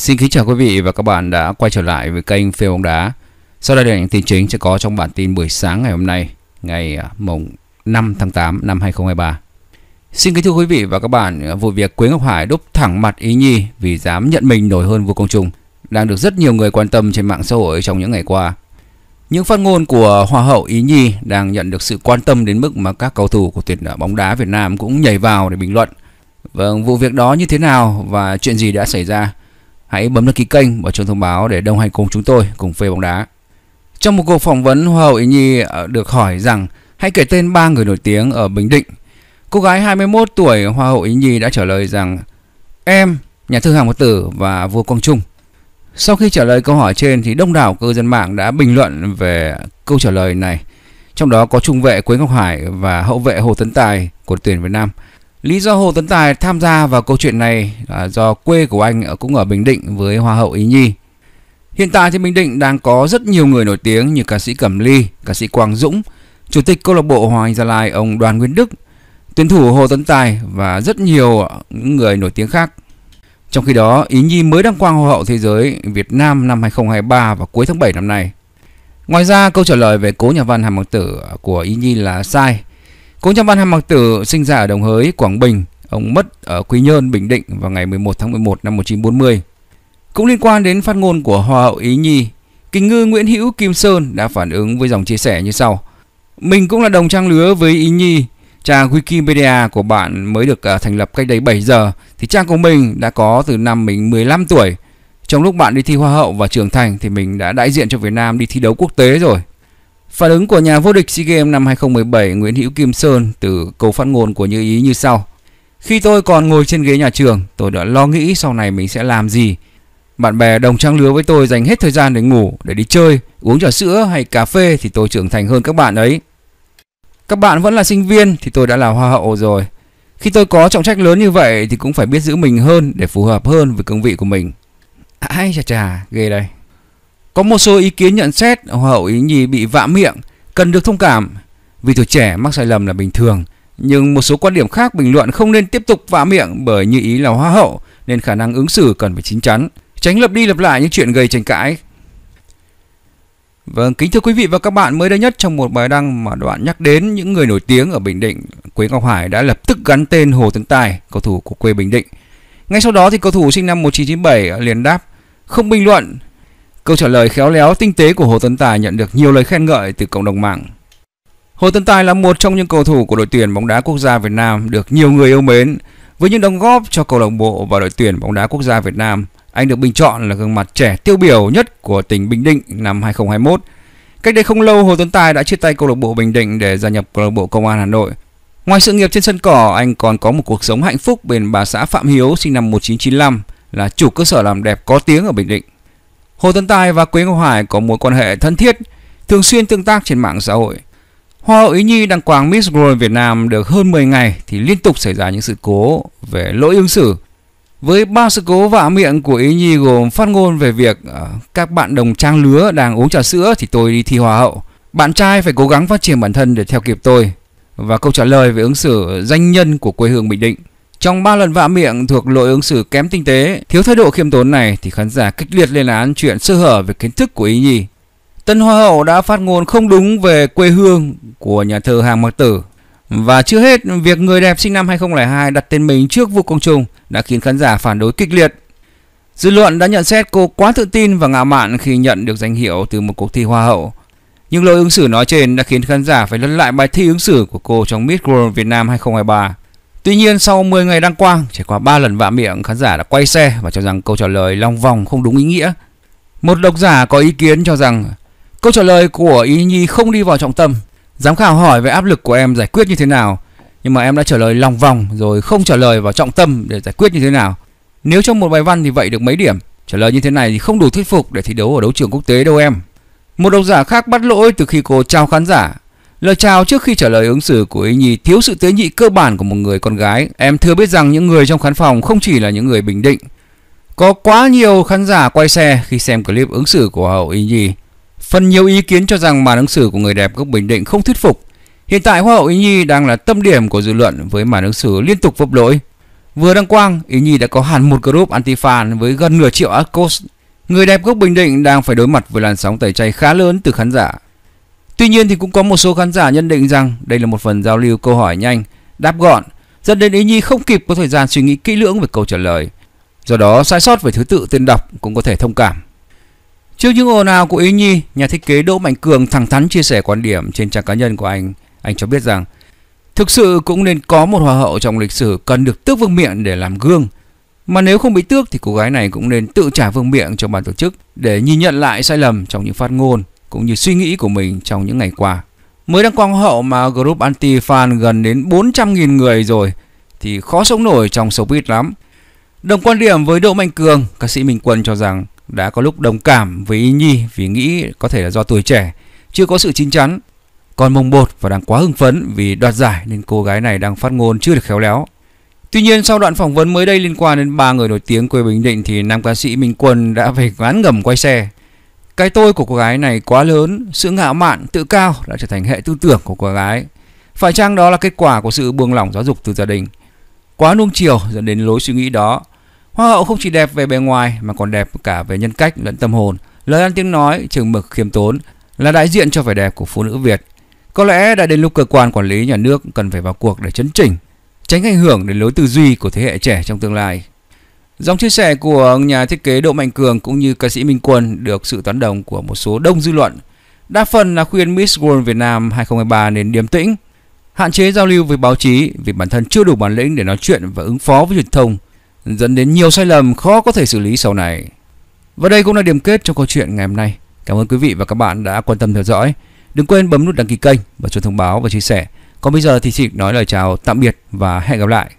Xin kính chào quý vị và các bạn đã quay trở lại với kênh Phê bóng đá. Sau đây là những tin chính sẽ có trong bản tin buổi sáng ngày hôm nay, ngày à, mùng 5 tháng 8 năm 2023. Xin kính thưa quý vị và các bạn, à, vụ việc Quế Ngọc Hải đúc thẳng mặt Ý Nhi vì dám nhận mình nổi hơn vô công trung đang được rất nhiều người quan tâm trên mạng xã hội trong những ngày qua. Những phát ngôn của Hoa hậu Ý Nhi đang nhận được sự quan tâm đến mức mà các cầu thủ của tuyển à, bóng đá Việt Nam cũng nhảy vào để bình luận. Vâng, vụ việc đó như thế nào và chuyện gì đã xảy ra? Hãy bấm đăng ký kênh và chuông thông báo để đồng hành cùng chúng tôi cùng phê bóng đá. Trong một cuộc phỏng vấn, Hoa hậu Ý Nhi ờ, được hỏi rằng hãy kể tên ba người nổi tiếng ở Bình Định. Cô gái 21 tuổi Hoa hậu Ý Nhi đã trả lời rằng em, nhà thư hàng một tử và vua Quang Trung. Sau khi trả lời câu hỏi trên thì đông đảo cư dân mạng đã bình luận về câu trả lời này. Trong đó có trung vệ Quế Ngọc Hải và hậu vệ Hồ Tấn Tài của tuyển Việt Nam. Lý do Hồ Tấn Tài tham gia vào câu chuyện này là do quê của anh cũng ở Bình Định với Hoa hậu Ý Nhi. Hiện tại thì Bình Định đang có rất nhiều người nổi tiếng như ca sĩ Cẩm Ly, ca sĩ Quang Dũng, chủ tịch câu lạc bộ Hoàng Anh Gia Lai ông Đoàn Nguyên Đức, tuyển thủ Hồ Tấn Tài và rất nhiều những người nổi tiếng khác. Trong khi đó, Ý Nhi mới đăng quang Hoa hậu Thế giới Việt Nam năm 2023 vào cuối tháng 7 năm nay. Ngoài ra, câu trả lời về cố nhà văn Hàm Bằng Tử của Ý Nhi là sai cũng trong Văn Hàm Mặc Tử sinh ra ở Đồng Hới, Quảng Bình, ông mất ở Quy Nhơn, Bình Định vào ngày 11 tháng 11 năm 1940. Cũng liên quan đến phát ngôn của Hoa hậu Ý Nhi, Kình ngư Nguyễn Hữu Kim Sơn đã phản ứng với dòng chia sẻ như sau. Mình cũng là đồng trang lứa với Ý Nhi, trang Wikipedia của bạn mới được à, thành lập cách đây 7 giờ thì trang của mình đã có từ năm mình 15 tuổi. Trong lúc bạn đi thi Hoa hậu và trưởng thành thì mình đã đại diện cho Việt Nam đi thi đấu quốc tế rồi. Phản ứng của nhà vô địch SEA Games năm 2017 Nguyễn Hữu Kim Sơn từ câu phát ngôn của Như Ý như sau. Khi tôi còn ngồi trên ghế nhà trường, tôi đã lo nghĩ sau này mình sẽ làm gì. Bạn bè đồng trang lứa với tôi dành hết thời gian để ngủ, để đi chơi, uống trà sữa hay cà phê thì tôi trưởng thành hơn các bạn ấy. Các bạn vẫn là sinh viên thì tôi đã là hoa hậu rồi. Khi tôi có trọng trách lớn như vậy thì cũng phải biết giữ mình hơn để phù hợp hơn với cương vị của mình. Ai chà chà, ghê đây. Có một số ý kiến nhận xét hậu ý nhi bị vạ miệng, cần được thông cảm. Vì tuổi trẻ mắc sai lầm là bình thường, nhưng một số quan điểm khác bình luận không nên tiếp tục vạ miệng bởi như ý là hoa hậu nên khả năng ứng xử cần phải chín chắn, tránh lặp đi lặp lại những chuyện gây tranh cãi. Vâng, kính thưa quý vị và các bạn, mới đây nhất trong một bài đăng mà đoạn nhắc đến những người nổi tiếng ở Bình Định, Quế Ngọc Hải đã lập tức gắn tên Hồ Tấn Tài, cầu thủ của quê Bình Định. Ngay sau đó thì cầu thủ sinh năm 1997 liền đáp không bình luận Câu trả lời khéo léo tinh tế của Hồ Tấn Tài nhận được nhiều lời khen ngợi từ cộng đồng mạng. Hồ Tấn Tài là một trong những cầu thủ của đội tuyển bóng đá quốc gia Việt Nam được nhiều người yêu mến. Với những đóng góp cho câu lạc bộ và đội tuyển bóng đá quốc gia Việt Nam, anh được bình chọn là gương mặt trẻ tiêu biểu nhất của tỉnh Bình Định năm 2021. Cách đây không lâu, Hồ Tấn Tài đã chia tay câu lạc bộ Bình Định để gia nhập câu lạc bộ Công an Hà Nội. Ngoài sự nghiệp trên sân cỏ, anh còn có một cuộc sống hạnh phúc bên bà xã Phạm Hiếu sinh năm 1995 là chủ cơ sở làm đẹp có tiếng ở Bình Định. Hồ Tấn Tài và Quế Ngọc Hải có mối quan hệ thân thiết, thường xuyên tương tác trên mạng xã hội. Hoa hậu Ý Nhi đăng quang Miss World Việt Nam được hơn 10 ngày thì liên tục xảy ra những sự cố về lỗi ứng xử. Với ba sự cố vạ miệng của Ý Nhi gồm phát ngôn về việc ờ, các bạn đồng trang lứa đang uống trà sữa thì tôi đi thi hoa hậu. Bạn trai phải cố gắng phát triển bản thân để theo kịp tôi. Và câu trả lời về ứng xử danh nhân của quê hương Bình Định. Trong 3 lần vạ miệng thuộc lỗi ứng xử kém tinh tế, thiếu thái độ khiêm tốn này thì khán giả kích liệt lên án chuyện sơ hở về kiến thức của Ý Nhi. Tân Hoa hậu đã phát ngôn không đúng về quê hương của nhà thơ Hàng Mặc Tử. Và chưa hết, việc người đẹp sinh năm 2002 đặt tên mình trước Vũ Công Trung đã khiến khán giả phản đối kịch liệt. Dư luận đã nhận xét cô quá tự tin và ngạo mạn khi nhận được danh hiệu từ một cuộc thi Hoa hậu. Nhưng lỗi ứng xử nói trên đã khiến khán giả phải lật lại bài thi ứng xử của cô trong Miss World Việt Nam 2023. Tuy nhiên sau 10 ngày đăng quang, trải qua 3 lần vạ miệng, khán giả đã quay xe và cho rằng câu trả lời lòng vòng không đúng ý nghĩa. Một độc giả có ý kiến cho rằng câu trả lời của Ý Nhi không đi vào trọng tâm. Giám khảo hỏi về áp lực của em giải quyết như thế nào, nhưng mà em đã trả lời lòng vòng rồi không trả lời vào trọng tâm để giải quyết như thế nào. Nếu trong một bài văn thì vậy được mấy điểm? Trả lời như thế này thì không đủ thuyết phục để thi đấu ở đấu trường quốc tế đâu em. Một độc giả khác bắt lỗi từ khi cô trao khán giả Lời chào trước khi trả lời ứng xử của Y Nhi thiếu sự tế nhị cơ bản của một người con gái. Em thừa biết rằng những người trong khán phòng không chỉ là những người bình định. Có quá nhiều khán giả quay xe khi xem clip ứng xử của hậu Y Nhi. Phần nhiều ý kiến cho rằng màn ứng xử của người đẹp gốc Bình Định không thuyết phục. Hiện tại Hoa hậu Ý Nhi đang là tâm điểm của dư luận với màn ứng xử liên tục vấp lỗi. Vừa đăng quang, Ý Nhi đã có hẳn một group anti-fan với gần nửa triệu Arcos. Người đẹp gốc Bình Định đang phải đối mặt với làn sóng tẩy chay khá lớn từ khán giả. Tuy nhiên thì cũng có một số khán giả nhận định rằng đây là một phần giao lưu câu hỏi nhanh, đáp gọn, dẫn đến ý Nhi không kịp có thời gian suy nghĩ kỹ lưỡng về câu trả lời. Do đó sai sót về thứ tự tên đọc cũng có thể thông cảm. Trước những ồn ào của Ý Nhi, nhà thiết kế Đỗ Mạnh Cường thẳng thắn chia sẻ quan điểm trên trang cá nhân của anh. Anh cho biết rằng, thực sự cũng nên có một hoa hậu trong lịch sử cần được tước vương miệng để làm gương. Mà nếu không bị tước thì cô gái này cũng nên tự trả vương miệng cho ban tổ chức để nhìn nhận lại sai lầm trong những phát ngôn cũng như suy nghĩ của mình trong những ngày qua. Mới đăng quang hậu mà group anti-fan gần đến 400.000 người rồi thì khó sống nổi trong showbiz lắm. Đồng quan điểm với Đỗ Mạnh Cường, ca sĩ Minh Quân cho rằng đã có lúc đồng cảm với Y Nhi vì nghĩ có thể là do tuổi trẻ, chưa có sự chín chắn, còn mông bột và đang quá hưng phấn vì đoạt giải nên cô gái này đang phát ngôn chưa được khéo léo. Tuy nhiên sau đoạn phỏng vấn mới đây liên quan đến ba người nổi tiếng quê Bình Định thì nam ca sĩ Minh Quân đã phải ngán ngầm quay xe. Cái tôi của cô gái này quá lớn, sự ngạo mạn, tự cao đã trở thành hệ tư tưởng của cô gái. Phải chăng đó là kết quả của sự buông lỏng giáo dục từ gia đình? Quá nuông chiều dẫn đến lối suy nghĩ đó. Hoa hậu không chỉ đẹp về bề ngoài mà còn đẹp cả về nhân cách lẫn tâm hồn, lời ăn tiếng nói, chừng mực khiêm tốn là đại diện cho vẻ đẹp của phụ nữ Việt. Có lẽ đã đến lúc cơ quan quản lý nhà nước cần phải vào cuộc để chấn chỉnh, tránh ảnh hưởng đến lối tư duy của thế hệ trẻ trong tương lai. Dòng chia sẻ của nhà thiết kế độ Mạnh Cường cũng như ca sĩ Minh Quân được sự tán đồng của một số đông dư luận. Đa phần là khuyên Miss World Việt Nam 2023 nên điềm tĩnh, hạn chế giao lưu với báo chí vì bản thân chưa đủ bản lĩnh để nói chuyện và ứng phó với truyền thông, dẫn đến nhiều sai lầm khó có thể xử lý sau này. Và đây cũng là điểm kết trong câu chuyện ngày hôm nay. Cảm ơn quý vị và các bạn đã quan tâm theo dõi. Đừng quên bấm nút đăng ký kênh và chuông thông báo và chia sẻ. Còn bây giờ thì xin nói lời chào tạm biệt và hẹn gặp lại.